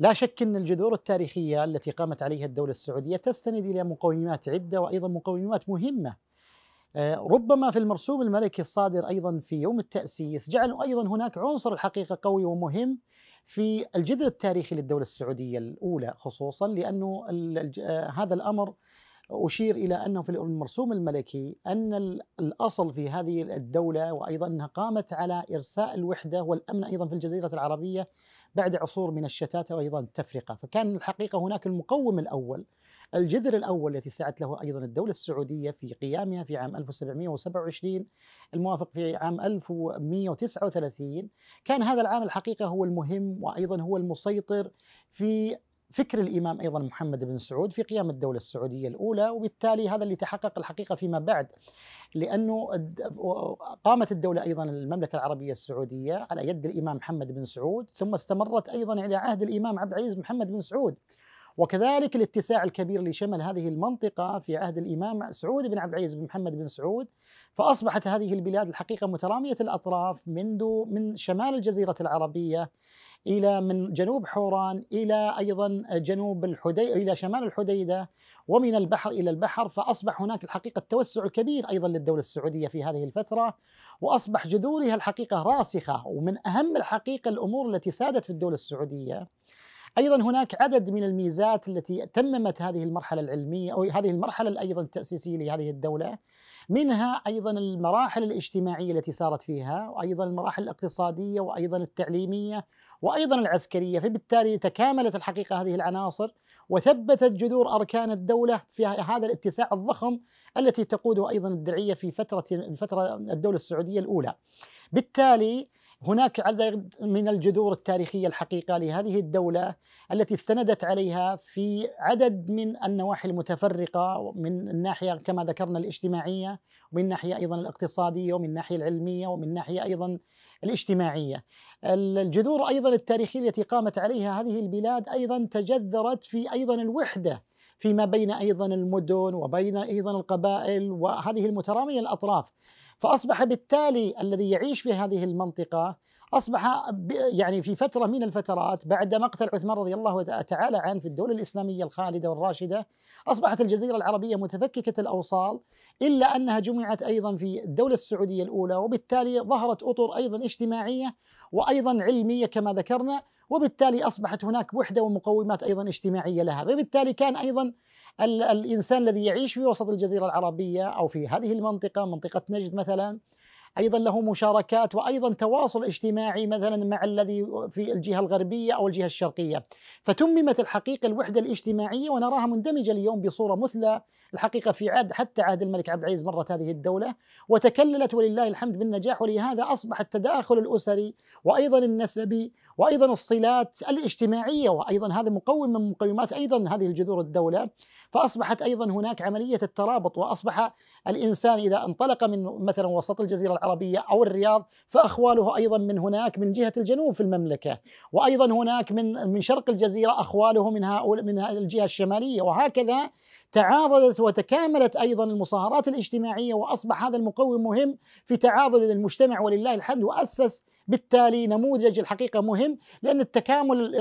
لا شك أن الجذور التاريخية التي قامت عليها الدولة السعودية تستند إلى مقومات عدة وأيضا مقومات مهمة آه، ربما في المرسوم الملكي الصادر أيضا في يوم التأسيس جعلوا أيضا هناك عنصر الحقيقة قوي ومهم في الجذر التاريخي للدولة السعودية الأولى خصوصا لأنه آه، هذا الأمر أشير إلى أنه في المرسوم الملكي أن الأصل في هذه الدولة وأيضا أنها قامت على إرساء الوحدة والأمن أيضا في الجزيرة العربية بعد عصور من الشتات وأيضا التفرقة فكان الحقيقة هناك المقوم الأول الجذر الأول التي سعت له أيضا الدولة السعودية في قيامها في عام 1727 الموافق في عام 1139 كان هذا العام الحقيقة هو المهم وأيضا هو المسيطر في فكر الإمام أيضا محمد بن سعود في قيام الدولة السعودية الأولى وبالتالي هذا اللي تحقق الحقيقة فيما بعد لأنه قامت الدولة أيضا المملكة العربية السعودية على يد الإمام محمد بن سعود ثم استمرت أيضا إلى عهد الإمام عبد العزيز محمد بن سعود وكذلك الاتساع الكبير لشمل هذه المنطقة في عهد الإمام سعود بن عبد العزيز بن محمد بن سعود فأصبحت هذه البلاد الحقيقة مترامية الأطراف منذ من شمال الجزيرة العربية إلى من جنوب حوران إلى أيضا جنوب الحدي إلى شمال الحديدة ومن البحر إلى البحر فأصبح هناك الحقيقة التوسع الكبير أيضا للدولة السعودية في هذه الفترة وأصبح جذورها الحقيقة راسخة ومن أهم الحقيقة الأمور التي سادت في الدولة السعودية ايضا هناك عدد من الميزات التي تممت هذه المرحله العلميه او هذه المرحله ايضا التاسيسيه لهذه الدوله منها ايضا المراحل الاجتماعيه التي سارت فيها وايضا المراحل الاقتصاديه وايضا التعليميه وايضا العسكريه فبالتالي تكاملت الحقيقه هذه العناصر وثبتت جذور اركان الدوله في هذا الاتساع الضخم التي تقوده ايضا الدرعيه في فتره فتره الدوله السعوديه الاولى بالتالي هناك عدد من الجذور التاريخية الحقيقة لهذه الدولة التي استندت عليها في عدد من النواحي المتفرقة من الناحية كما ذكرنا الاجتماعية ومن ناحية أيضا الاقتصادية ومن ناحية العلمية ومن ناحية أيضا الاجتماعية الجذور أيضا التاريخية التي قامت عليها هذه البلاد أيضا تجذرت في أيضا الوحدة فيما بين ايضا المدن وبين ايضا القبائل وهذه المتراميه الاطراف فأصبح بالتالي الذي يعيش في هذه المنطقة أصبح يعني في فترة من الفترات بعد مقتل عثمان رضي الله تعالى عنه في الدولة الإسلامية الخالدة والراشدة أصبحت الجزيرة العربية متفككة الأوصال إلا أنها جمعت أيضا في الدولة السعودية الأولى وبالتالي ظهرت أطر أيضا اجتماعية وأيضا علمية كما ذكرنا وبالتالي أصبحت هناك وحدة ومقومات أيضا اجتماعية لها فبالتالي كان أيضا الانسان الذي يعيش في وسط الجزيره العربيه او في هذه المنطقه منطقه نجد مثلا ايضا له مشاركات وايضا تواصل اجتماعي مثلا مع الذي في الجهه الغربيه او الجهه الشرقيه فتممت الحقيقه الوحده الاجتماعيه ونراها مندمجه اليوم بصوره مثلى الحقيقه في عهد حتى عهد الملك عبد العزيز مرت هذه الدوله وتكللت ولله الحمد بالنجاح ولهذا اصبح التداخل الاسري وايضا النسبي وايضا الصلات الاجتماعيه وايضا هذا مقوم من مقومات ايضا هذه الجذور الدوله فاصبحت ايضا هناك عمليه الترابط واصبح الانسان اذا انطلق من مثلا وسط الجزيره العربية أو الرياض فأخواله أيضا من هناك من جهة الجنوب في المملكة وأيضا هناك من من شرق الجزيرة أخواله من هؤلاء من الجهة الشمالية وهكذا تعاضدت وتكاملت أيضا المصاهرات الاجتماعية وأصبح هذا المقوم مهم في تعاضد المجتمع ولله الحمد وأسس بالتالي نموذج الحقيقة مهم لأن التكامل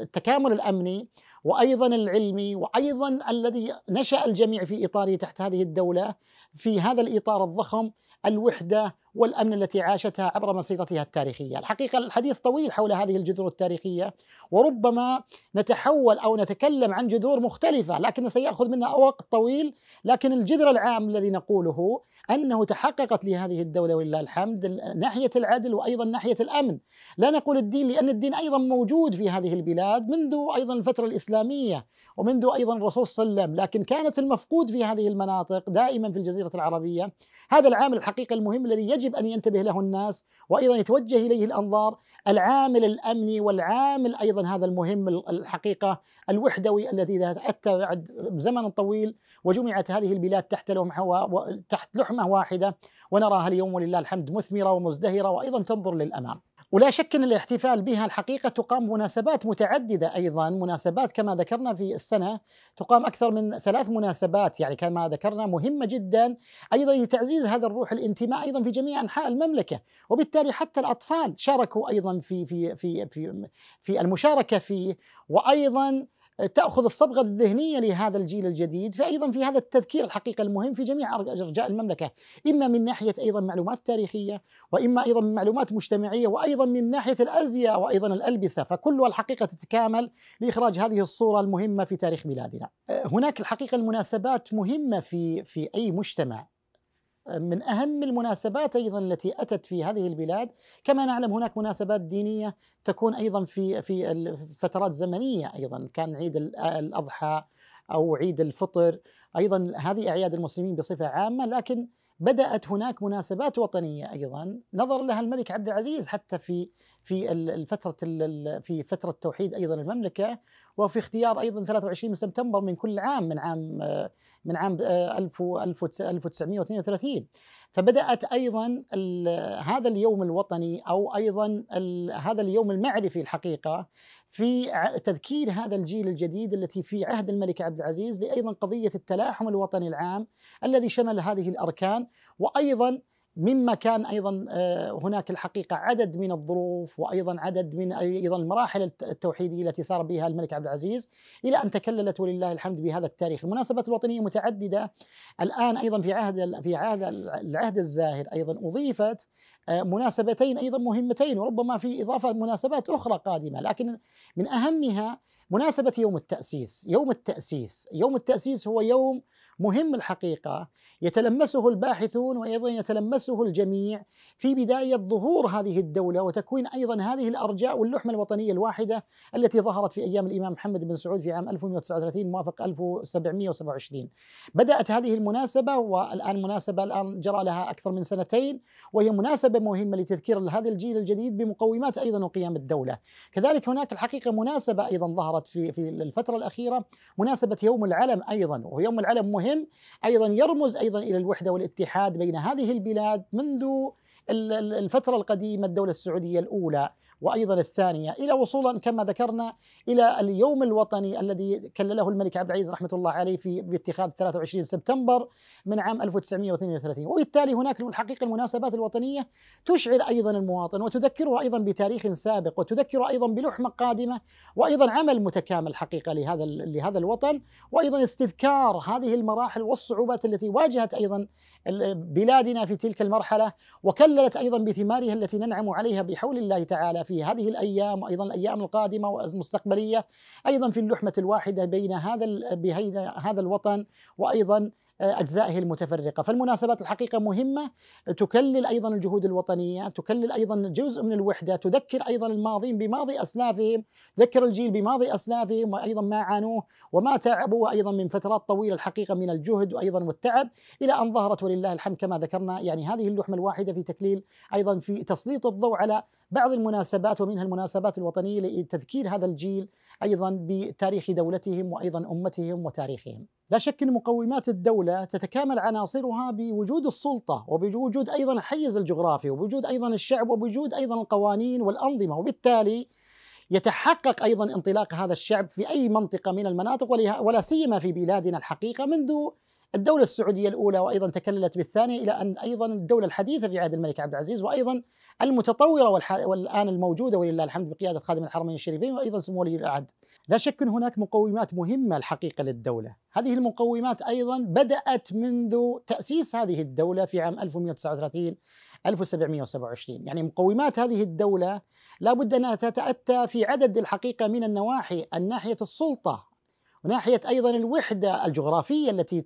التكامل الأمني وايضا العلمي وايضا الذي نشا الجميع في ايطاليا تحت هذه الدوله في هذا الاطار الضخم الوحده والأمن التي عاشتها عبر مسيرتها التاريخية الحقيقة الحديث طويل حول هذه الجذور التاريخية وربما نتحول أو نتكلم عن جذور مختلفة لكن سيأخذ منا وقت طويل لكن الجذر العام الذي نقوله أنه تحققت لهذه الدولة ولله الحمد ناحية العدل وأيضا ناحية الأمن لا نقول الدين لأن الدين أيضا موجود في هذه البلاد منذ أيضا الفترة الإسلامية ومنذ أيضا الرسول صلى الله عليه وسلم لكن كانت المفقود في هذه المناطق دائما في الجزيرة العربية هذا العامل الحقيقة المهم الذي يجب أن ينتبه له الناس وأيضا يتوجه إليه الأنظار العامل الأمني والعامل أيضا هذا المهم الحقيقة الوحدوي الذي إذا بعد زمن طويل وجمعت هذه البلاد تحت تحت لحمة واحدة ونراها اليوم ولله الحمد مثمرة ومزدهرة وأيضا تنظر للأمام ولا شك ان الاحتفال بها الحقيقه تقام مناسبات متعدده ايضا مناسبات كما ذكرنا في السنه تقام اكثر من ثلاث مناسبات يعني كما ذكرنا مهمه جدا ايضا لتعزيز هذا الروح الانتماء ايضا في جميع انحاء المملكه وبالتالي حتى الاطفال شاركوا ايضا في في في في, في المشاركه فيه وايضا تاخذ الصبغه الذهنيه لهذا الجيل الجديد فايضا في هذا التذكير الحقيقه المهم في جميع ارجاء المملكه اما من ناحيه ايضا معلومات تاريخيه واما ايضا من معلومات مجتمعيه وايضا من ناحيه الازياء وايضا الالبسه فكلها الحقيقه تتكامل لاخراج هذه الصوره المهمه في تاريخ بلادنا أه، هناك الحقيقه المناسبات مهمه في في اي مجتمع من اهم المناسبات ايضا التي اتت في هذه البلاد، كما نعلم هناك مناسبات دينيه تكون ايضا في في فترات زمنيه ايضا، كان عيد الاضحى او عيد الفطر، ايضا هذه اعياد المسلمين بصفه عامه لكن بدأت هناك مناسبات وطنية أيضا نظر لها الملك عبد العزيز حتى في في الفترة في فترة توحيد أيضا المملكة وفي اختيار أيضا 23 من سبتمبر من كل عام من عام من عام 1932 آه، فبدات ايضا هذا اليوم الوطني او ايضا هذا اليوم المعرفي الحقيقه في تذكير هذا الجيل الجديد التي في عهد الملك عبد العزيز لايضا قضيه التلاحم الوطني العام الذي شمل هذه الاركان وايضا مما كان ايضا آه، هناك الحقيقه عدد من الظروف وايضا عدد من ايضا المراحل التوحيديه التي سار بها الملك عبد العزيز الى ان تكللت ولله الحمد بهذا التاريخ، المناسبات الوطنيه متعدده الان ايضا في عهد في عهد العهد الزاهر ايضا اضيفت آه، مناسبتين ايضا مهمتين وربما في اضافه مناسبات اخرى قادمه لكن من اهمها مناسبه يوم التاسيس، يوم التاسيس، يوم التاسيس هو يوم مهم الحقيقه يتلمسه الباحثون وايضا يتلمسه الجميع في بدايه ظهور هذه الدوله وتكوين ايضا هذه الارجاء واللحمه الوطنيه الواحده التي ظهرت في ايام الامام محمد بن سعود في عام 1139 موافق 1727. بدات هذه المناسبه والان مناسبه الان جرى لها اكثر من سنتين وهي مناسبه مناسبة مهمة لتذكير هذا الجيل الجديد بمقومات أيضا وقيام الدولة كذلك هناك الحقيقة مناسبة أيضا ظهرت في, في الفترة الأخيرة مناسبة يوم العلم أيضا ويوم العلم مهم أيضا يرمز أيضا إلى الوحدة والاتحاد بين هذه البلاد منذ الفترة القديمة الدولة السعودية الأولى وأيضا الثانية إلى وصولا كما ذكرنا إلى اليوم الوطني الذي كلله الملك عبد العزيز رحمة الله عليه في باتخاذ 23 سبتمبر من عام 1932 وبالتالي هناك الحقيقة المناسبات الوطنية تشعر أيضا المواطن وتذكره أيضا بتاريخ سابق وتذكره أيضا بلحمة قادمة وأيضا عمل متكامل حقيقة لهذا لهذا الوطن وأيضا استذكار هذه المراحل والصعوبات التي واجهت أيضا بلادنا في تلك المرحلة وكللت أيضا بثمارها التي ننعم عليها بحول الله تعالى في هذه الأيام وأيضا الأيام القادمة والمستقبلية أيضا في اللحمة الواحدة بين هذا بهذا هذا الوطن وأيضا آه، أجزائه المتفرقة فالمناسبات الحقيقة مهمة تكلل أيضا الجهود الوطنية تكلل أيضا جزء من الوحدة تذكر أيضا الماضين بماضي أسلافهم تذكر الجيل بماضي أسلافهم وأيضا ما عانوه وما تعبوا أيضا من فترات طويلة الحقيقة من الجهد وأيضا والتعب إلى أن ظهرت ولله الحمد كما ذكرنا يعني هذه اللحمة الواحدة في تكليل أيضا في تسليط الضوء على بعض المناسبات ومنها المناسبات الوطنية لتذكير هذا الجيل أيضا بتاريخ دولتهم وأيضا أمتهم وتاريخهم لا شك أن مقومات الدولة تتكامل عناصرها بوجود السلطة وبوجود أيضا الحيز الجغرافي وبوجود أيضا الشعب وبوجود أيضا القوانين والأنظمة وبالتالي يتحقق ايضا انطلاق هذا الشعب في اي منطقه من المناطق ولا سيما في بلادنا الحقيقه منذ الدولة السعودية الأولى وأيضا تكللت بالثانية إلى أن أيضا الدولة الحديثة في عهد الملك عبد العزيز وأيضا المتطورة والآن الموجودة ولله الحمد بقيادة خادم الحرمين الشريفين وأيضا سمو ولي العهد لا شك أن هناك مقومات مهمة الحقيقة للدولة هذه المقومات أيضا بدأت منذ تأسيس هذه الدولة في عام 1139 1727 يعني مقومات هذه الدولة لا بد أنها تتأتى في عدد الحقيقة من النواحي الناحية السلطة وناحية أيضا الوحدة الجغرافية التي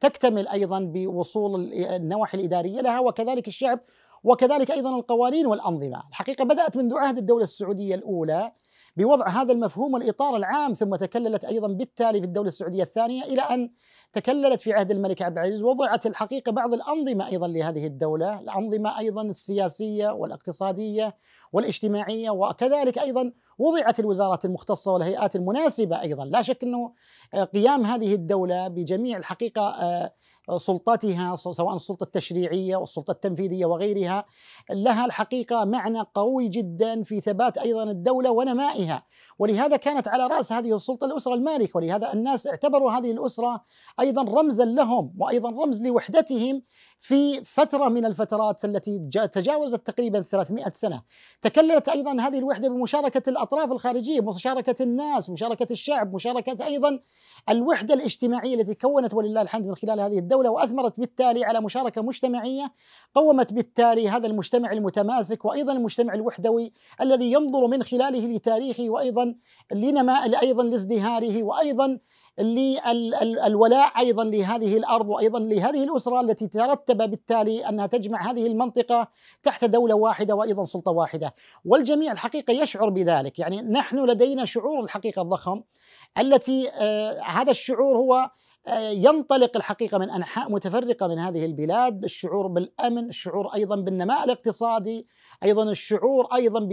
تكتمل أيضا بوصول النواحي الإدارية لها وكذلك الشعب وكذلك أيضا القوانين والأنظمة الحقيقة بدأت منذ عهد الدولة السعودية الأولى بوضع هذا المفهوم والإطار العام ثم تكللت أيضا بالتالي في الدولة السعودية الثانية إلى أن تكللت في عهد الملك عبد العزيز وضعت الحقيقة بعض الأنظمة أيضا لهذه الدولة الأنظمة أيضا السياسية والاقتصادية والاجتماعية وكذلك أيضا وضعت الوزارات المختصة والهيئات المناسبة أيضا لا شك أنه آه، قيام هذه الدولة بجميع الحقيقة آه، سلطتها سواء السلطه التشريعيه والسلطه التنفيذيه وغيرها لها الحقيقه معنى قوي جدا في ثبات ايضا الدوله ونمائها ولهذا كانت على راس هذه السلطه الاسره المالكة ولهذا الناس اعتبروا هذه الاسره ايضا رمزا لهم وايضا رمز لوحدتهم في فتره من الفترات التي تجاوزت تقريبا 300 سنه تكللت ايضا هذه الوحده بمشاركه الاطراف الخارجيه مشاركه الناس مشاركه الشعب مشاركه ايضا الوحده الاجتماعيه التي كونت ولله الحمد من خلال هذه الدولة الدولة وأثمرت بالتالي على مشاركة مجتمعية قومت بالتالي هذا المجتمع المتماسك وأيضا المجتمع الوحدوي الذي ينظر من خلاله لتاريخه وأيضا لنماء أيضا لازدهاره وأيضا للولاء ايضا لهذه الارض وايضا لهذه الاسره التي ترتب بالتالي انها تجمع هذه المنطقه تحت دوله واحده وايضا سلطه واحده، والجميع الحقيقه يشعر بذلك، يعني نحن لدينا شعور الحقيقه الضخم التي آه هذا الشعور هو ينطلق الحقيقه من انحاء متفرقه من هذه البلاد الشعور بالامن، الشعور ايضا بالنماء الاقتصادي، ايضا الشعور ايضا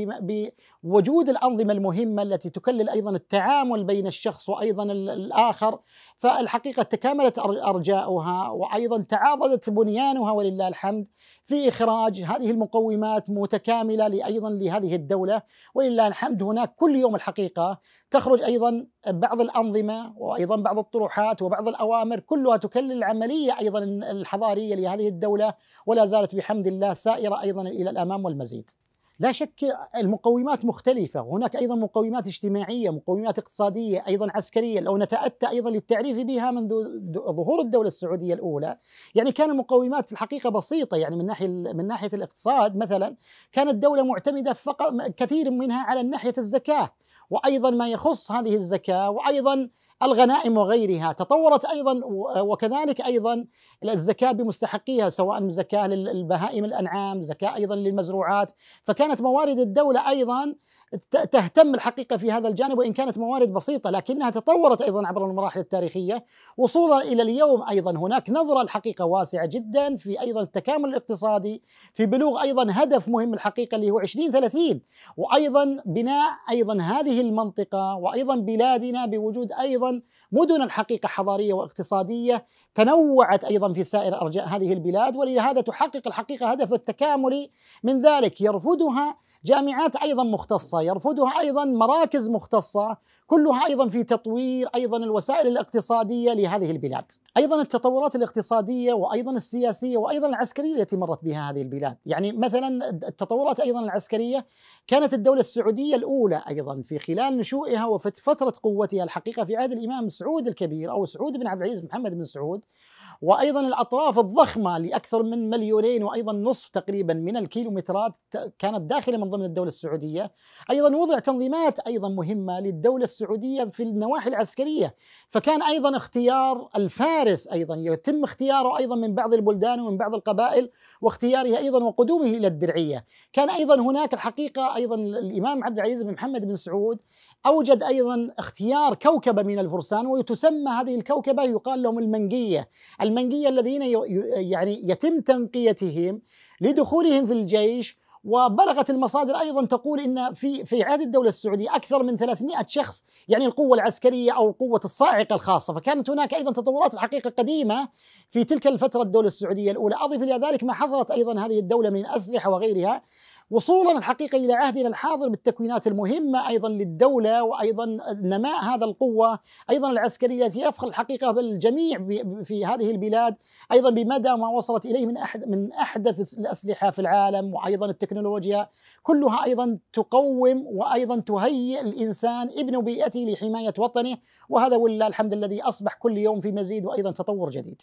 بوجود الانظمه المهمه التي تكلل ايضا التعامل بين الشخص وايضا الاخر، فالحقيقه تكاملت ارجاؤها وايضا تعاضدت بنيانها ولله الحمد في اخراج هذه المقومات متكامله ايضا لهذه الدوله، ولله الحمد هناك كل يوم الحقيقه تخرج ايضا بعض الأنظمة وأيضا بعض الطروحات وبعض الأوامر كلها تكلل العملية أيضا الحضارية لهذه الدولة ولا زالت بحمد الله سائرة أيضا إلى الأمام والمزيد لا شك المقومات مختلفة هناك أيضا مقومات اجتماعية مقومات اقتصادية أيضا عسكرية لو نتأتى أيضا للتعريف بها منذ ظهور الدولة السعودية الأولى يعني كان المقومات الحقيقة بسيطة يعني من ناحية من ناحية الاقتصاد مثلا كانت الدولة معتمدة فقط كثير منها على الناحية الزكاة وايضا ما يخص هذه الزكاه وايضا الغنائم وغيرها تطورت أيضا وكذلك أيضا الزكاة بمستحقيها سواء زكاة للبهائم الأنعام زكاة أيضا للمزروعات فكانت موارد الدولة أيضا تهتم الحقيقه في هذا الجانب وان كانت موارد بسيطه لكنها تطورت ايضا عبر المراحل التاريخيه وصولا الى اليوم ايضا هناك نظره الحقيقه واسعه جدا في ايضا التكامل الاقتصادي في بلوغ ايضا هدف مهم الحقيقه اللي هو 2030 وايضا بناء ايضا هذه المنطقه وايضا بلادنا بوجود ايضا on مدن الحقيقة حضارية واقتصادية تنوعت أيضا في سائر أرجاء هذه البلاد ولهذا تحقق الحقيقة هدف التكامل من ذلك يرفدها جامعات أيضا مختصة يرفدها أيضا مراكز مختصة كلها أيضا في تطوير أيضا الوسائل الاقتصادية لهذه البلاد أيضا التطورات الاقتصادية وأيضا السياسية وأيضا العسكرية التي مرت بها هذه البلاد يعني مثلا التطورات أيضا العسكرية كانت الدولة السعودية الأولى أيضا في خلال نشوئها وفترة قوتها الحقيقة في عهد الإمام السعودي سعود الكبير أو سعود بن عبد العزيز محمد بن سعود وأيضا الأطراف الضخمة لأكثر من مليونين وأيضا نصف تقريبا من الكيلومترات كانت داخلة من ضمن الدولة السعودية أيضا وضع تنظيمات أيضا مهمة للدولة السعودية في النواحي العسكرية فكان أيضا اختيار الفارس أيضا يتم اختياره أيضا من بعض البلدان ومن بعض القبائل واختياره أيضا وقدومه إلى الدرعية كان أيضا هناك الحقيقة أيضا الإمام عبد العزيز بن محمد بن سعود أوجد أيضا اختيار كوكبة من الفرسان وتسمى هذه الكوكبة يقال لهم المنجية المنجية الذين يعني يتم تنقيتهم لدخولهم في الجيش وبلغت المصادر ايضا تقول ان في في عهد الدوله السعوديه اكثر من 300 شخص يعني القوه العسكريه او قوه الصاعقه الخاصه، فكانت هناك ايضا تطورات الحقيقه قديمه في تلك الفتره الدوله السعوديه الاولى، اضف الى ذلك ما حصلت ايضا هذه الدوله من اسلحه وغيرها وصولا الحقيقه الى عهدنا الحاضر بالتكوينات المهمه ايضا للدوله وايضا نماء هذا القوه ايضا العسكريه التي يفخر الحقيقه بالجميع في هذه البلاد ايضا بمدى ما وصلت اليه من احد من احدث الاسلحه في العالم وايضا التكنولوجيا كلها ايضا تقوم وايضا تهيئ الانسان ابن بيئته لحمايه وطنه وهذا ولله الحمد الذي اصبح كل يوم في مزيد وايضا تطور جديد.